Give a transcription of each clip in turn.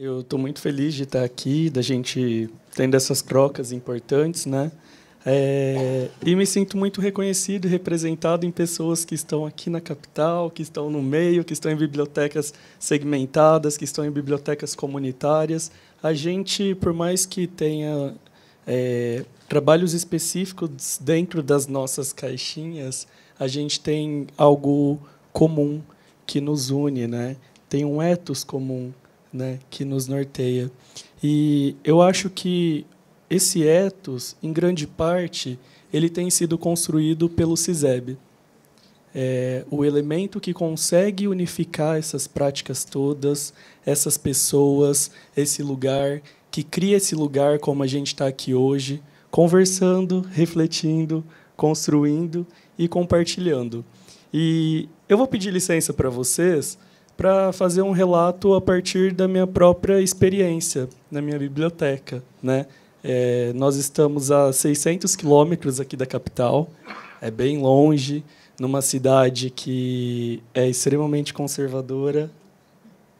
Eu estou muito feliz de estar aqui, da gente tendo essas trocas importantes, né? É, e me sinto muito reconhecido e representado em pessoas que estão aqui na capital, que estão no meio, que estão em bibliotecas segmentadas, que estão em bibliotecas comunitárias. A gente, por mais que tenha é, trabalhos específicos dentro das nossas caixinhas, a gente tem algo comum que nos une, né? Tem um ethos comum né, que nos norteia. E eu acho que esse ethos, em grande parte, ele tem sido construído pelo CISEB. É, o elemento que consegue unificar essas práticas todas, essas pessoas, esse lugar, que cria esse lugar como a gente está aqui hoje, conversando, refletindo, construindo e compartilhando. E eu vou pedir licença para vocês para fazer um relato a partir da minha própria experiência na minha biblioteca. Né? É, nós estamos a 600 quilômetros aqui da capital, é bem longe, numa cidade que é extremamente conservadora,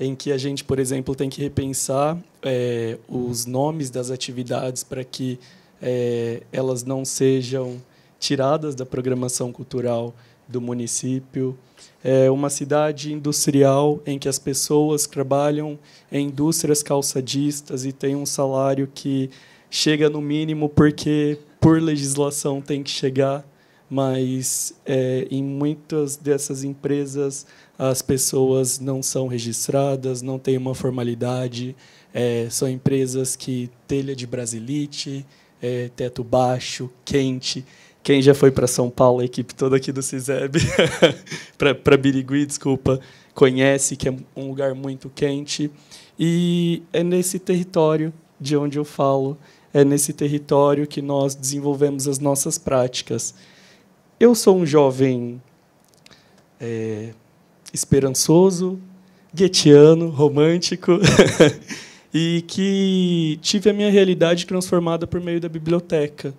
em que a gente, por exemplo, tem que repensar é, os nomes das atividades para que é, elas não sejam tiradas da programação cultural do município é uma cidade industrial em que as pessoas trabalham em indústrias calçadistas e têm um salário que chega no mínimo porque por legislação tem que chegar, mas é, em muitas dessas empresas as pessoas não são registradas, não tem uma formalidade, é, são empresas que telha de brasilite, é, teto baixo, quente. Quem já foi para São Paulo, a equipe toda aqui do CISEB, para Birigui, desculpa, conhece que é um lugar muito quente. E é nesse território de onde eu falo, é nesse território que nós desenvolvemos as nossas práticas. Eu sou um jovem é, esperançoso, guetiano, romântico, e que tive a minha realidade transformada por meio da biblioteca.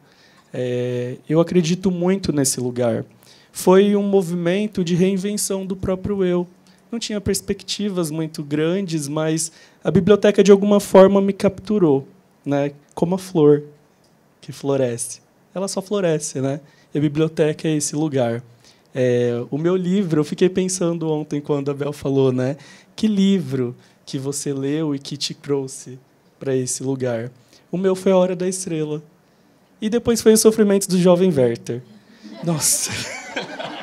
É, eu acredito muito nesse lugar. Foi um movimento de reinvenção do próprio eu. Não tinha perspectivas muito grandes, mas a biblioteca de alguma forma me capturou, né? Como a flor que floresce. Ela só floresce, né? E a biblioteca é esse lugar. É, o meu livro, eu fiquei pensando ontem quando a Bel falou, né? Que livro que você leu e que te trouxe para esse lugar? O meu foi A Hora da Estrela, e depois foi o sofrimento do jovem Werther. Nossa.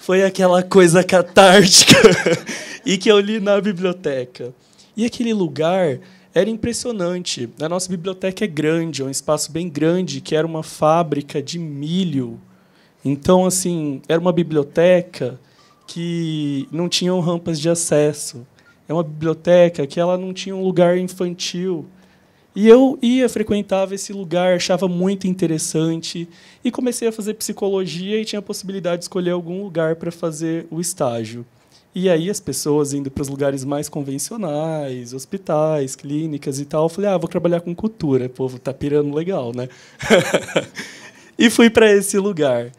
Foi aquela coisa catártica e que eu li na biblioteca. E aquele lugar era impressionante. A nossa biblioteca é grande, é um espaço bem grande, que era uma fábrica de milho. Então, assim, era uma biblioteca que não tinham rampas de acesso. É uma biblioteca que ela não tinha um lugar infantil. E eu ia, frequentava esse lugar, achava muito interessante e comecei a fazer psicologia e tinha a possibilidade de escolher algum lugar para fazer o estágio. E aí as pessoas indo para os lugares mais convencionais, hospitais, clínicas e tal, eu falei: "Ah, vou trabalhar com cultura, o povo tá pirando legal, né?" e fui para esse lugar.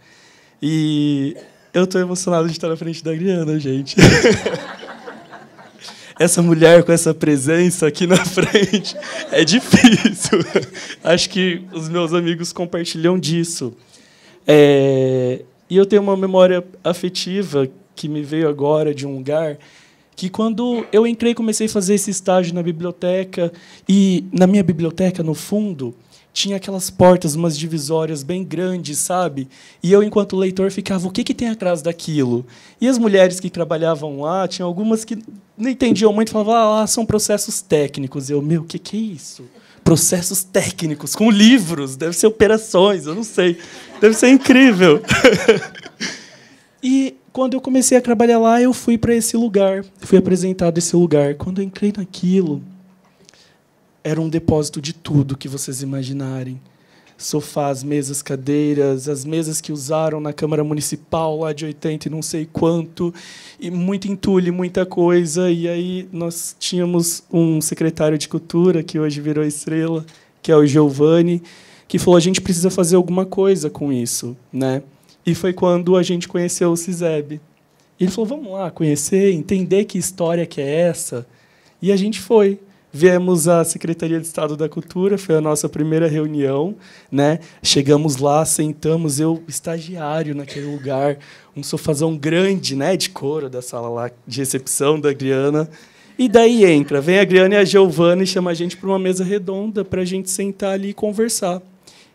E eu estou emocionado de estar na frente da Adriana, gente. essa mulher com essa presença aqui na frente é difícil. Acho que os meus amigos compartilham disso. É, e eu tenho uma memória afetiva que me veio agora de um lugar que quando eu entrei comecei a fazer esse estágio na biblioteca e na minha biblioteca no fundo tinha aquelas portas, umas divisórias bem grandes, sabe? E eu, enquanto leitor, ficava, o que, que tem atrás daquilo? E as mulheres que trabalhavam lá, tinha algumas que não entendiam muito, falavam, ah, lá são processos técnicos. E eu, meu, o que, que é isso? Processos técnicos, com livros, deve ser operações, eu não sei. Deve ser incrível. e quando eu comecei a trabalhar lá, eu fui para esse lugar, fui apresentado esse lugar. Quando eu entrei naquilo, era um depósito de tudo que vocês imaginarem. Sofás, mesas, cadeiras, as mesas que usaram na Câmara Municipal lá de 80 e não sei quanto, e muito entulho, muita coisa. E aí nós tínhamos um secretário de cultura, que hoje virou estrela, que é o Giovanni, que falou: a gente precisa fazer alguma coisa com isso. né? E foi quando a gente conheceu o CISEB. ele falou: vamos lá conhecer, entender que história que é essa. E a gente foi viemos à Secretaria de Estado da Cultura, foi a nossa primeira reunião, né? Chegamos lá, sentamos, eu estagiário naquele lugar, um sofazão grande, né, de couro da sala lá de recepção da Adriana. E daí entra, vem a Adriana e a Giovana e chama a gente para uma mesa redonda para a gente sentar ali e conversar.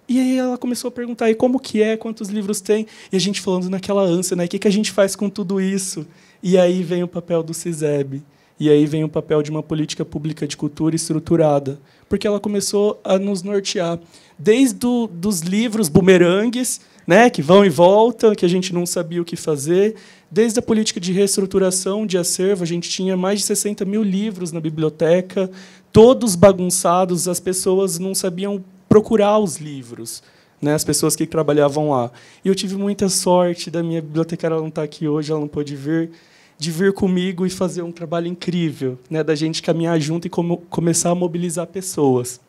E aí ela começou a perguntar, e como que é, quantos livros tem? E a gente falando naquela ânsia, né? O que, que a gente faz com tudo isso? E aí vem o papel do CISEB e aí vem o papel de uma política pública de cultura estruturada, porque ela começou a nos nortear desde do, dos livros bumerangues, né, que vão e voltam, que a gente não sabia o que fazer, desde a política de reestruturação de acervo, a gente tinha mais de 60 mil livros na biblioteca, todos bagunçados, as pessoas não sabiam procurar os livros. Né, as pessoas que trabalhavam lá. E eu tive muita sorte da minha bibliotecária não estar tá aqui hoje, ela não pôde vir, de vir comigo e fazer um trabalho incrível, né, da gente caminhar junto e começar a mobilizar pessoas.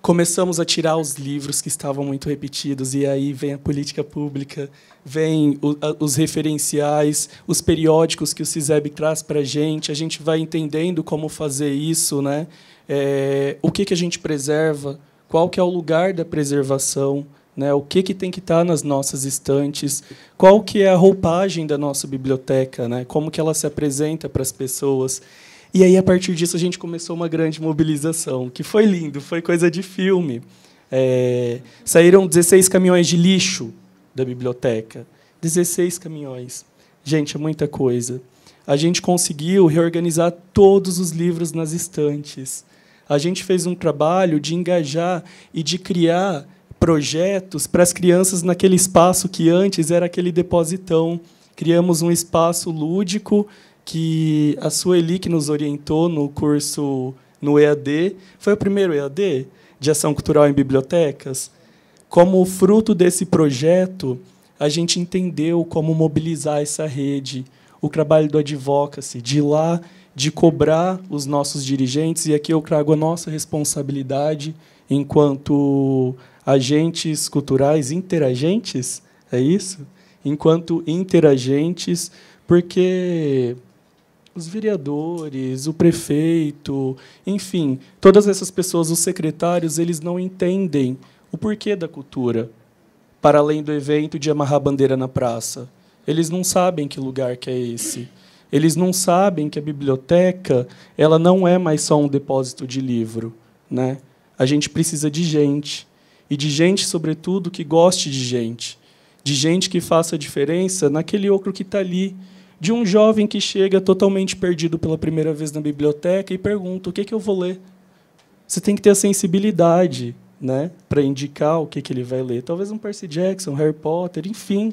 Começamos a tirar os livros que estavam muito repetidos, e aí vem a política pública, vem o, a, os referenciais, os periódicos que o CISEB traz para a gente, a gente vai entendendo como fazer isso, né? É, o que, que a gente preserva, qual que é o lugar da preservação, né? O que, que tem que estar tá nas nossas estantes? Qual que é a roupagem da nossa biblioteca? Né? Como que ela se apresenta para as pessoas? E aí, a partir disso, a gente começou uma grande mobilização, que foi lindo, foi coisa de filme. É, saíram 16 caminhões de lixo da biblioteca. 16 caminhões. Gente, é muita coisa. A gente conseguiu reorganizar todos os livros nas estantes. A gente fez um trabalho de engajar e de criar projetos para as crianças naquele espaço que antes era aquele depositão. Criamos um espaço lúdico que a Sueli, que nos orientou no curso no EAD, foi o primeiro EAD de ação cultural em bibliotecas. Como fruto desse projeto, a gente entendeu como mobilizar essa rede, o trabalho do advocacy, de ir lá de cobrar os nossos dirigentes, e aqui eu trago a nossa responsabilidade enquanto agentes culturais interagentes, é isso? Enquanto interagentes, porque os vereadores, o prefeito, enfim, todas essas pessoas, os secretários, eles não entendem o porquê da cultura, para além do evento de amarrar bandeira na praça. Eles não sabem que lugar que é esse. Eles não sabem que a biblioteca ela não é mais só um depósito de livro, né? A gente precisa de gente e de gente, sobretudo, que goste de gente, de gente que faça diferença naquele outro que está ali, de um jovem que chega totalmente perdido pela primeira vez na biblioteca e pergunta o que, é que eu vou ler. Você tem que ter a sensibilidade né, para indicar o que, que ele vai ler. Talvez um Percy Jackson, Harry Potter, enfim.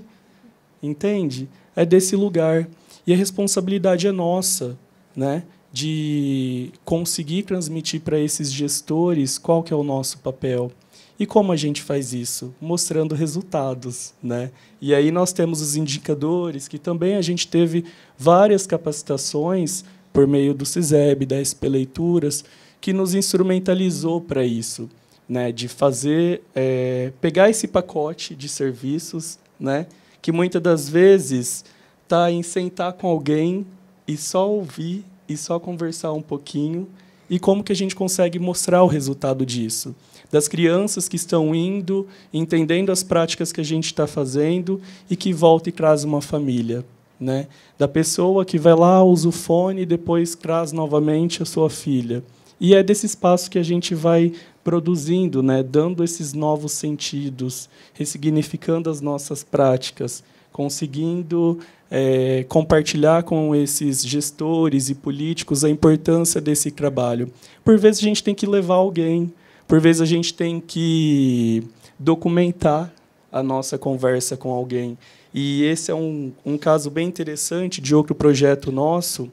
Entende? É desse lugar. E a responsabilidade é nossa, né? De conseguir transmitir para esses gestores qual que é o nosso papel. E como a gente faz isso? Mostrando resultados, né? E aí nós temos os indicadores, que também a gente teve várias capacitações por meio do CISEB, da SP Leituras, que nos instrumentalizou para isso, né? De fazer, é, pegar esse pacote de serviços, né? Que muitas das vezes tá em sentar com alguém e só ouvir e só conversar um pouquinho e como que a gente consegue mostrar o resultado disso das crianças que estão indo entendendo as práticas que a gente está fazendo e que volta e traz uma família né da pessoa que vai lá usa o fone e depois traz novamente a sua filha e é desse espaço que a gente vai produzindo né dando esses novos sentidos ressignificando as nossas práticas conseguindo é, compartilhar com esses gestores e políticos a importância desse trabalho. Por vezes a gente tem que levar alguém, por vezes a gente tem que documentar a nossa conversa com alguém. E esse é um, um caso bem interessante de outro projeto nosso,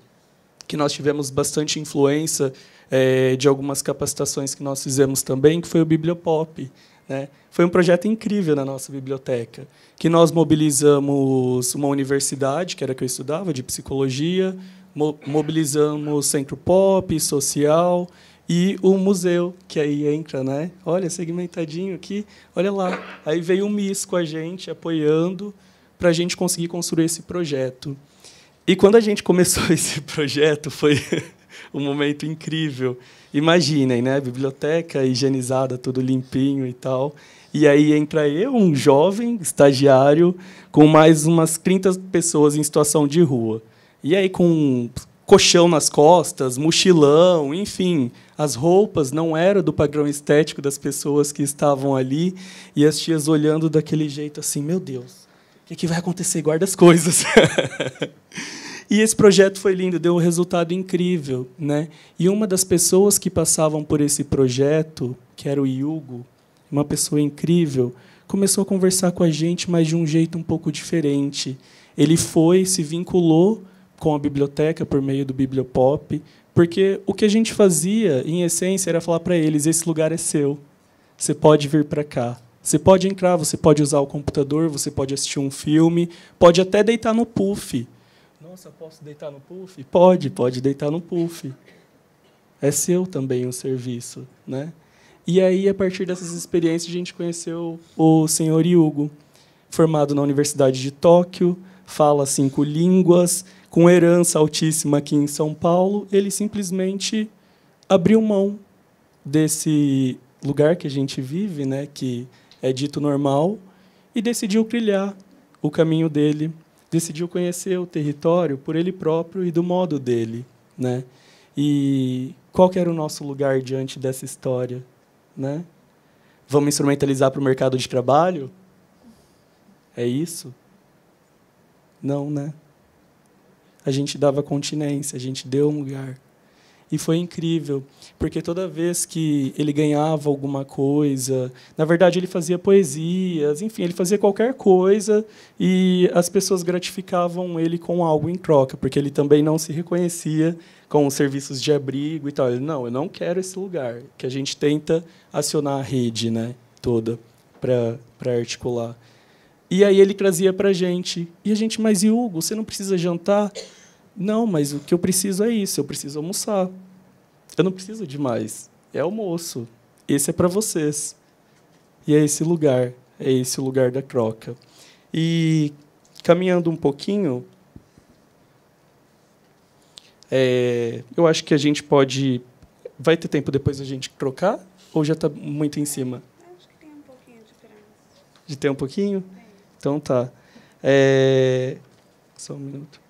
que nós tivemos bastante influência é, de algumas capacitações que nós fizemos também, que foi o Bibliopop né? Foi um projeto incrível na nossa biblioteca, que nós mobilizamos uma universidade, que era que eu estudava, de psicologia, mo mobilizamos centro pop, social e o museu, que aí entra, né? Olha, segmentadinho aqui, olha lá. Aí veio o MIS com a gente, apoiando, para a gente conseguir construir esse projeto. E quando a gente começou esse projeto, foi um momento incrível. Imaginem, né? Biblioteca higienizada, tudo limpinho e tal. E aí entra eu, um jovem estagiário, com mais umas 30 pessoas em situação de rua. E aí com um colchão nas costas, mochilão, enfim, as roupas não eram do padrão estético das pessoas que estavam ali e as tias olhando daquele jeito assim, meu Deus, o que, é que vai acontecer? Guarda as coisas. E esse projeto foi lindo, deu um resultado incrível. Né? E uma das pessoas que passavam por esse projeto, que era o Hugo, uma pessoa incrível, começou a conversar com a gente, mas de um jeito um pouco diferente. Ele foi, se vinculou com a biblioteca por meio do Bibliopop, porque o que a gente fazia, em essência, era falar para eles: esse lugar é seu, você pode vir para cá. Você pode entrar, você pode usar o computador, você pode assistir um filme, pode até deitar no puff, nossa, posso deitar no puff? Pode, pode deitar no puff. É seu também o serviço, né? E aí, a partir dessas experiências, a gente conheceu o senhor Hugo, formado na Universidade de Tóquio, fala cinco línguas, com herança altíssima aqui em São Paulo. Ele simplesmente abriu mão desse lugar que a gente vive, né, que é dito normal, e decidiu trilhar o caminho dele decidiu conhecer o território por ele próprio e do modo dele, né? E qual que era o nosso lugar diante dessa história, né? Vamos instrumentalizar para o mercado de trabalho? É isso? Não, né? A gente dava continência, a gente deu um lugar. E foi incrível, porque toda vez que ele ganhava alguma coisa, na verdade ele fazia poesias, enfim, ele fazia qualquer coisa e as pessoas gratificavam ele com algo em troca, porque ele também não se reconhecia com os serviços de abrigo e tal. Ele, não, eu não quero esse lugar, que a gente tenta acionar a rede né, toda para articular. E aí ele trazia para a gente, e a gente, mas Hugo, você não precisa jantar? Não, mas o que eu preciso é isso, eu preciso almoçar. Eu não preciso de mais. É almoço. Esse é para vocês. E é esse lugar, é esse o lugar da troca. E caminhando um pouquinho, é, eu acho que a gente pode. Vai ter tempo depois a gente trocar? Ou já está muito em cima? Acho que tem um pouquinho de diferença. De ter um pouquinho? Tem. Então tá. É, só um minuto.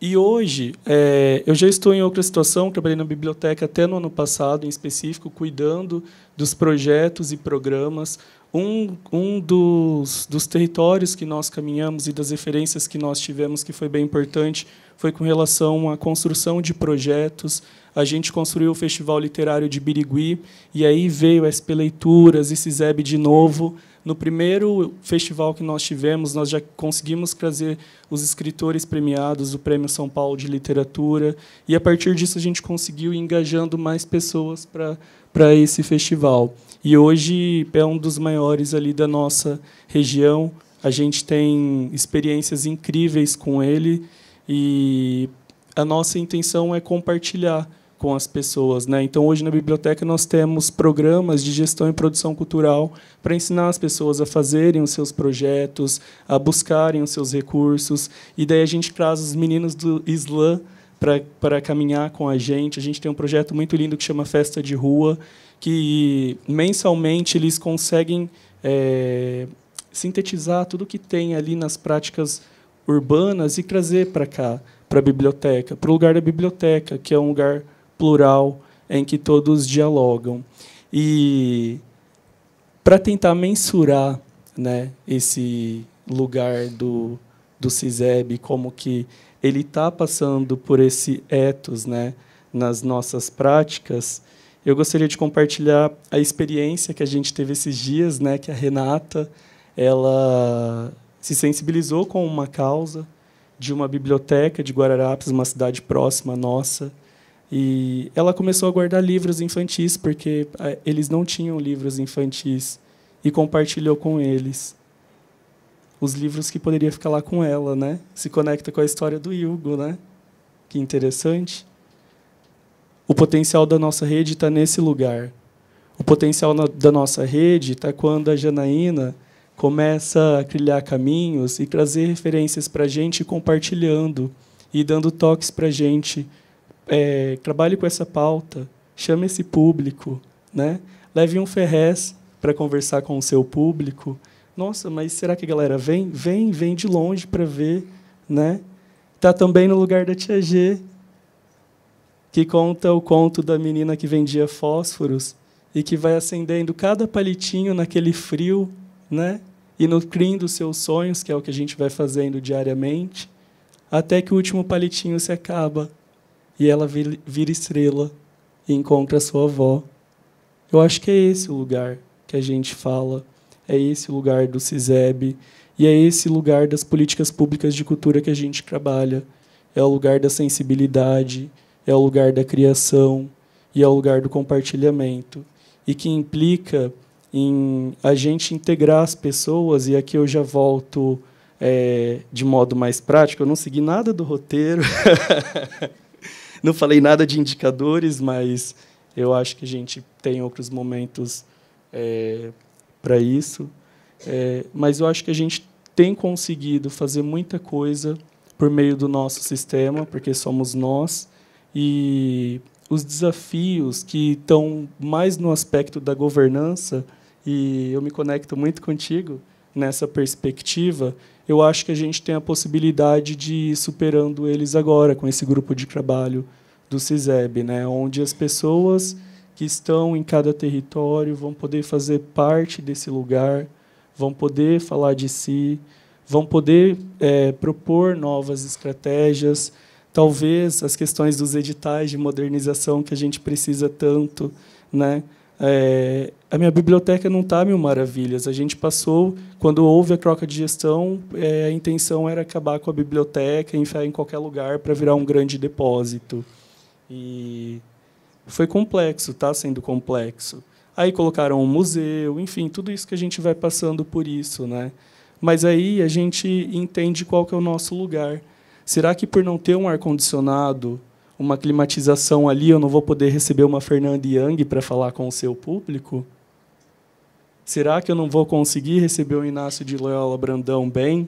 E hoje, é, eu já estou em outra situação, trabalhei na biblioteca até no ano passado, em específico, cuidando dos projetos e programas. Um, um dos, dos territórios que nós caminhamos e das referências que nós tivemos, que foi bem importante, foi com relação à construção de projetos. A gente construiu o Festival Literário de Birigui, e aí veio SP Leituras e CISEB de novo. No primeiro festival que nós tivemos, nós já conseguimos trazer os escritores premiados o Prêmio São Paulo de Literatura, e a partir disso a gente conseguiu ir engajando mais pessoas para, para esse festival. E hoje é um dos maiores ali da nossa região. A gente tem experiências incríveis com ele e a nossa intenção é compartilhar com as pessoas. Né? Então, hoje na biblioteca, nós temos programas de gestão e produção cultural para ensinar as pessoas a fazerem os seus projetos, a buscarem os seus recursos. E daí a gente traz os meninos do Islã para, para caminhar com a gente. A gente tem um projeto muito lindo que chama Festa de Rua, que mensalmente eles conseguem é, sintetizar tudo que tem ali nas práticas urbanas e trazer para cá, para a biblioteca, para o lugar da biblioteca, que é um lugar plural em que todos dialogam. E para tentar mensurar né, esse lugar do, do CISEB, como que ele está passando por esse etos né, nas nossas práticas, eu gostaria de compartilhar a experiência que a gente teve esses dias, né, que a Renata ela se sensibilizou com uma causa de uma biblioteca de Guararapes, uma cidade próxima nossa, e ela começou a guardar livros infantis porque ah, eles não tinham livros infantis e compartilhou com eles os livros que poderia ficar lá com ela, né? Se conecta com a história do Hugo, né? Que interessante. O potencial da nossa rede está nesse lugar. O potencial da nossa rede está quando a Janaína começa a trilhar caminhos e trazer referências para a gente, compartilhando e dando toques para a gente. É, trabalhe com essa pauta, chame esse público, né? leve um ferrez para conversar com o seu público. Nossa, mas será que a galera vem? Vem, vem de longe para ver. né? Tá também no lugar da Tia G, que conta o conto da menina que vendia fósforos e que vai acendendo cada palitinho naquele frio, né? e nutrindo seus sonhos, que é o que a gente vai fazendo diariamente, até que o último palitinho se acaba e ela vira estrela e encontra a sua avó. Eu acho que é esse o lugar que a gente fala, é esse o lugar do CISEB e é esse o lugar das políticas públicas de cultura que a gente trabalha. É o lugar da sensibilidade, é o lugar da criação e é o lugar do compartilhamento e que implica em a gente integrar as pessoas, e aqui eu já volto é, de modo mais prático, eu não segui nada do roteiro, não falei nada de indicadores, mas eu acho que a gente tem outros momentos é, para isso. É, mas eu acho que a gente tem conseguido fazer muita coisa por meio do nosso sistema, porque somos nós, e os desafios que estão mais no aspecto da governança e eu me conecto muito contigo nessa perspectiva, eu acho que a gente tem a possibilidade de ir superando eles agora com esse grupo de trabalho do CISEB, né, onde as pessoas que estão em cada território vão poder fazer parte desse lugar, vão poder falar de si, vão poder é, propor novas estratégias, talvez as questões dos editais de modernização que a gente precisa tanto, né? É, a minha biblioteca não está mil maravilhas. A gente passou, quando houve a troca de gestão, é, a intenção era acabar com a biblioteca, enfiar em qualquer lugar para virar um grande depósito. E foi complexo, está sendo complexo. Aí colocaram um museu, enfim, tudo isso que a gente vai passando por isso, né? Mas aí a gente entende qual que é o nosso lugar. Será que por não ter um ar condicionado uma climatização ali, eu não vou poder receber uma Fernanda Young para falar com o seu público? Será que eu não vou conseguir receber o Inácio de Loyola Brandão bem,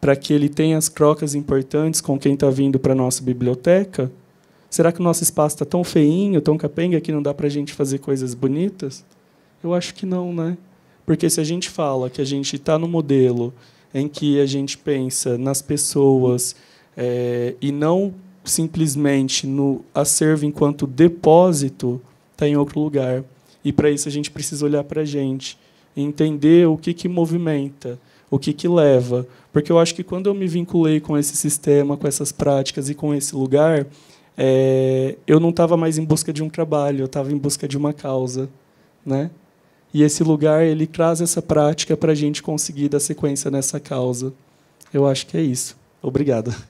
para que ele tenha as trocas importantes com quem está vindo para a nossa biblioteca? Será que o nosso espaço está tão feinho, tão capenga, que não dá para a gente fazer coisas bonitas? Eu acho que não, né? Porque se a gente fala que a gente está no modelo em que a gente pensa nas pessoas é, e não simplesmente no acervo enquanto depósito, está em outro lugar. E para isso a gente precisa olhar para a gente, entender o que, que movimenta, o que, que leva. Porque eu acho que quando eu me vinculei com esse sistema, com essas práticas e com esse lugar, é, eu não estava mais em busca de um trabalho, eu estava em busca de uma causa. Né? E esse lugar ele traz essa prática para a gente conseguir dar sequência nessa causa. Eu acho que é isso. Obrigado.